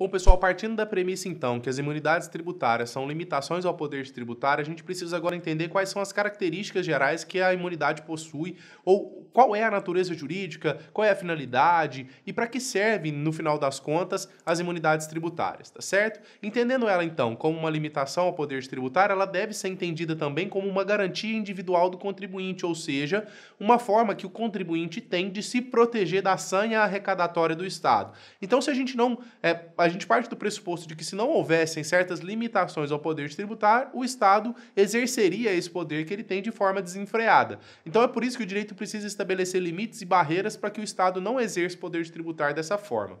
Bom, pessoal, partindo da premissa então que as imunidades tributárias são limitações ao poder tributário, a gente precisa agora entender quais são as características gerais que a imunidade possui, ou qual é a natureza jurídica, qual é a finalidade e para que servem no final das contas, as imunidades tributárias, tá certo? Entendendo ela então como uma limitação ao poder tributário, ela deve ser entendida também como uma garantia individual do contribuinte, ou seja, uma forma que o contribuinte tem de se proteger da sanha arrecadatória do Estado. Então, se a gente não. É, a a gente parte do pressuposto de que se não houvessem certas limitações ao poder de tributar, o Estado exerceria esse poder que ele tem de forma desenfreada. Então é por isso que o direito precisa estabelecer limites e barreiras para que o Estado não exerça o poder de tributar dessa forma.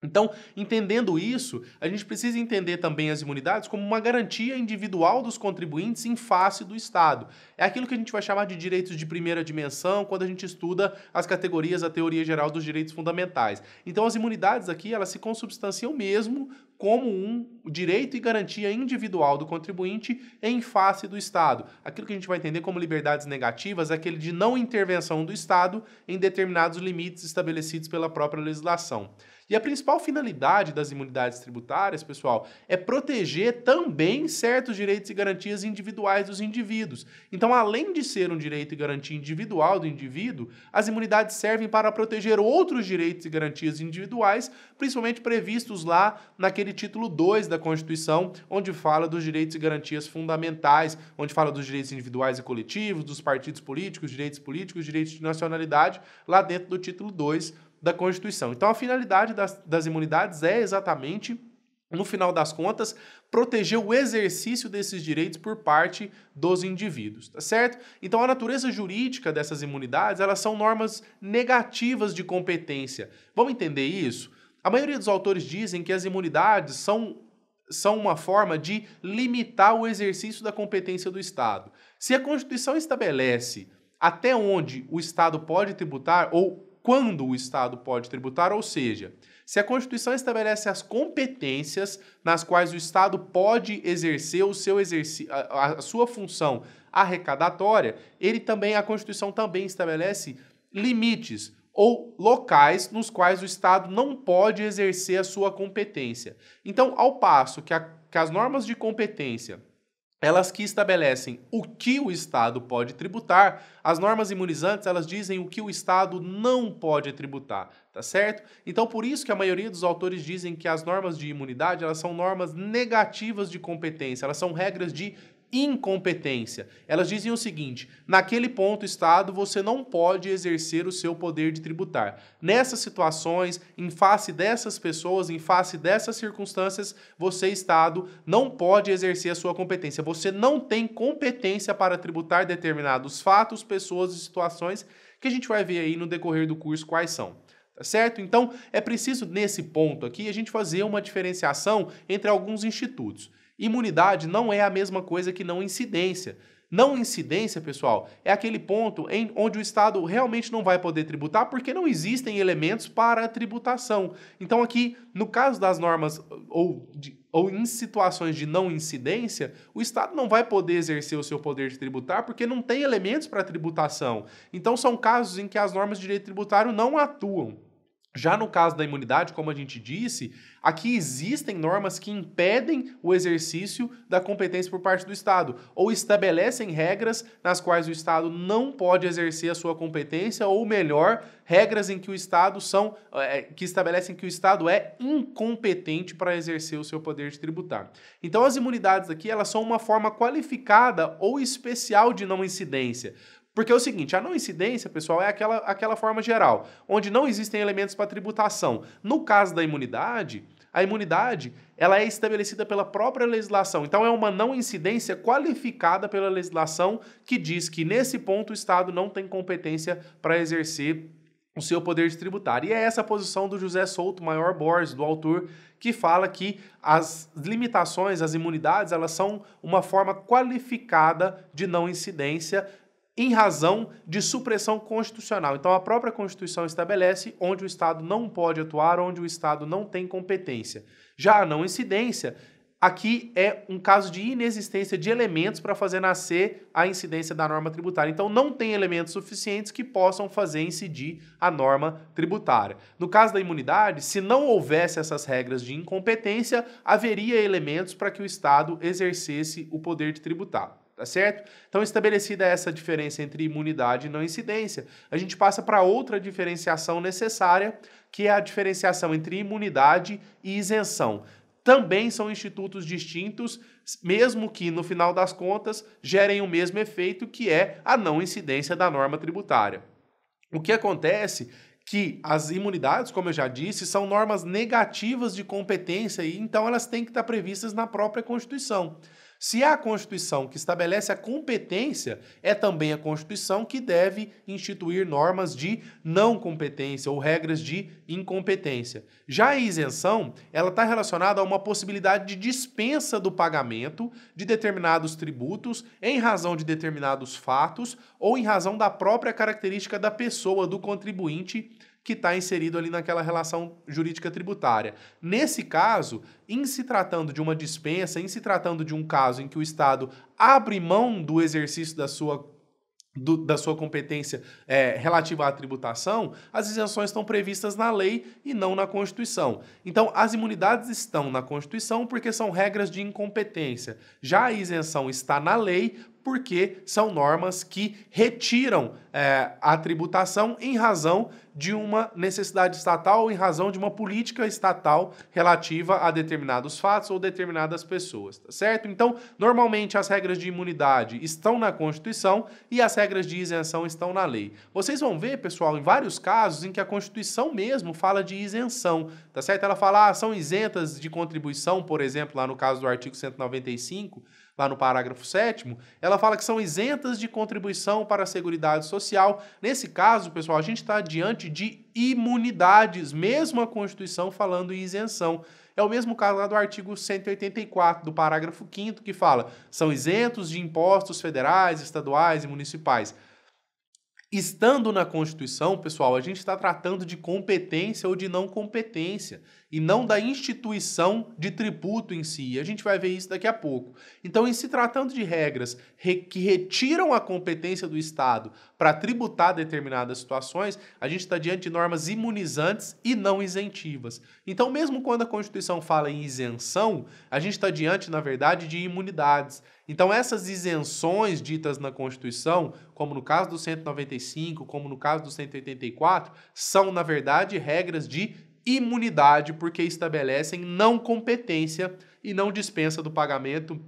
Então, entendendo isso, a gente precisa entender também as imunidades como uma garantia individual dos contribuintes em face do Estado. É aquilo que a gente vai chamar de direitos de primeira dimensão quando a gente estuda as categorias, a teoria geral dos direitos fundamentais. Então, as imunidades aqui, elas se consubstanciam mesmo como um direito e garantia individual do contribuinte em face do Estado. Aquilo que a gente vai entender como liberdades negativas é aquele de não intervenção do Estado em determinados limites estabelecidos pela própria legislação. E a principal finalidade das imunidades tributárias, pessoal, é proteger também certos direitos e garantias individuais dos indivíduos. Então, além de ser um direito e garantia individual do indivíduo, as imunidades servem para proteger outros direitos e garantias individuais, principalmente previstos lá naquele título 2 da Constituição, onde fala dos direitos e garantias fundamentais, onde fala dos direitos individuais e coletivos, dos partidos políticos, direitos políticos, direitos de nacionalidade, lá dentro do título 2 da Constituição. Então, a finalidade das, das imunidades é exatamente no final das contas, proteger o exercício desses direitos por parte dos indivíduos, tá certo? Então a natureza jurídica dessas imunidades, elas são normas negativas de competência. Vamos entender isso? A maioria dos autores dizem que as imunidades são são uma forma de limitar o exercício da competência do Estado. Se a Constituição estabelece até onde o Estado pode tributar ou quando o Estado pode tributar, ou seja, se a Constituição estabelece as competências nas quais o Estado pode exercer o seu exerci a, a sua função arrecadatória, ele também a Constituição também estabelece limites ou locais nos quais o Estado não pode exercer a sua competência. Então, ao passo que, a, que as normas de competência elas que estabelecem o que o Estado pode tributar, as normas imunizantes elas dizem o que o Estado não pode tributar, tá certo? Então por isso que a maioria dos autores dizem que as normas de imunidade elas são normas negativas de competência, elas são regras de incompetência. Elas dizem o seguinte: naquele ponto, Estado, você não pode exercer o seu poder de tributar. Nessas situações, em face dessas pessoas, em face dessas circunstâncias, você, Estado, não pode exercer a sua competência. Você não tem competência para tributar determinados fatos, pessoas e situações que a gente vai ver aí no decorrer do curso quais são. Tá certo? Então, é preciso, nesse ponto aqui, a gente fazer uma diferenciação entre alguns institutos. Imunidade não é a mesma coisa que não incidência. Não incidência, pessoal, é aquele ponto em onde o Estado realmente não vai poder tributar porque não existem elementos para a tributação. Então, aqui, no caso das normas uh, ou, de, ou em situações de não incidência, o Estado não vai poder exercer o seu poder de tributar porque não tem elementos para tributação. Então, são casos em que as normas de direito tributário não atuam. Já no caso da imunidade, como a gente disse, aqui existem normas que impedem o exercício da competência por parte do Estado ou estabelecem regras nas quais o Estado não pode exercer a sua competência ou melhor, regras em que o Estado são eh, eh, que estabelecem que o Estado é incompetente para exercer o seu poder de tributar. Então as imunidades aqui, elas são uma forma qualificada ou especial de não incidência, porque é o seguinte, a não incidência, pessoal, é aquela, aquela forma geral, onde não existem elementos para tributação. No caso da imunidade, a imunidade ela é estabelecida pela própria legislação. Então é uma não incidência qualificada pela legislação que diz que nesse ponto o Estado não tem competência para exercer o seu poder de tributar. E é essa a posição do José Souto Maior Borges, do autor, que fala que as limitações, as imunidades, elas são uma forma qualificada de não incidência em razão de supressão constitucional. Então, a própria Constituição estabelece onde o Estado não pode atuar, onde o Estado não tem competência. Já a não incidência, aqui é um caso de inexistência de elementos para fazer nascer a incidência da norma tributária. Então, não tem elementos suficientes que possam fazer incidir a norma tributária. No caso da imunidade, se não houvesse essas regras de incompetência, haveria elementos para que o Estado exercesse o poder de tributar tá certo? Então, estabelecida essa diferença entre imunidade e não incidência, a gente passa para outra diferenciação necessária, que é a diferenciação entre imunidade e isenção. Também são institutos distintos, mesmo que, no final das contas, gerem o mesmo efeito, que é a não incidência da norma tributária. O que acontece que as imunidades, como eu já disse, são normas negativas de competência e então elas têm que estar tá previstas na própria Constituição. Se há a Constituição que estabelece a competência, é também a Constituição que deve instituir normas de não competência ou regras de incompetência. Já a isenção, ela está relacionada a uma possibilidade de dispensa do pagamento de determinados tributos em razão de determinados fatos ou em razão da própria característica da pessoa do contribuinte que está inserido ali naquela relação jurídica tributária. Nesse caso, em se tratando de uma dispensa, em se tratando de um caso em que o Estado abre mão do exercício da sua do, da sua competência é, relativa à tributação, as isenções estão previstas na lei e não na Constituição. Então, as imunidades estão na Constituição porque são regras de incompetência. Já a isenção está na lei porque são normas que retiram é, a tributação em razão de uma necessidade estatal ou em razão de uma política estatal relativa a determinados fatos ou determinadas pessoas, tá certo? Então, normalmente as regras de imunidade estão na Constituição e as regras de isenção estão na lei. Vocês vão ver, pessoal, em vários casos em que a Constituição mesmo fala de isenção, tá certo? Ela fala, ah, são isentas de contribuição, por exemplo, lá no caso do artigo 195, lá no parágrafo 7, ela fala que são isentas de contribuição para a Seguridade Social. Nesse caso, pessoal, a gente está diante de imunidades, mesmo a Constituição falando em isenção. É o mesmo caso lá do artigo 184, do parágrafo 5, que fala: são isentos de impostos federais, estaduais e municipais. Estando na Constituição, pessoal, a gente está tratando de competência ou de não competência e não da instituição de tributo em si. A gente vai ver isso daqui a pouco. Então, em se tratando de regras que retiram a competência do Estado para tributar determinadas situações, a gente está diante de normas imunizantes e não isentivas. Então, mesmo quando a Constituição fala em isenção, a gente está diante, na verdade, de imunidades. Então, essas isenções ditas na Constituição, como no caso do 195, como no caso do 184, são, na verdade, regras de imunidade, porque estabelecem não competência e não dispensa do pagamento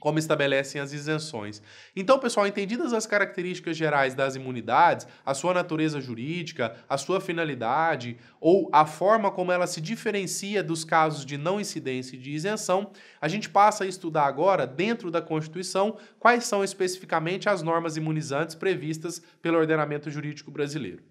como estabelecem as isenções. Então, pessoal, entendidas as características gerais das imunidades, a sua natureza jurídica, a sua finalidade ou a forma como ela se diferencia dos casos de não incidência e de isenção, a gente passa a estudar agora, dentro da Constituição, quais são especificamente as normas imunizantes previstas pelo ordenamento jurídico brasileiro.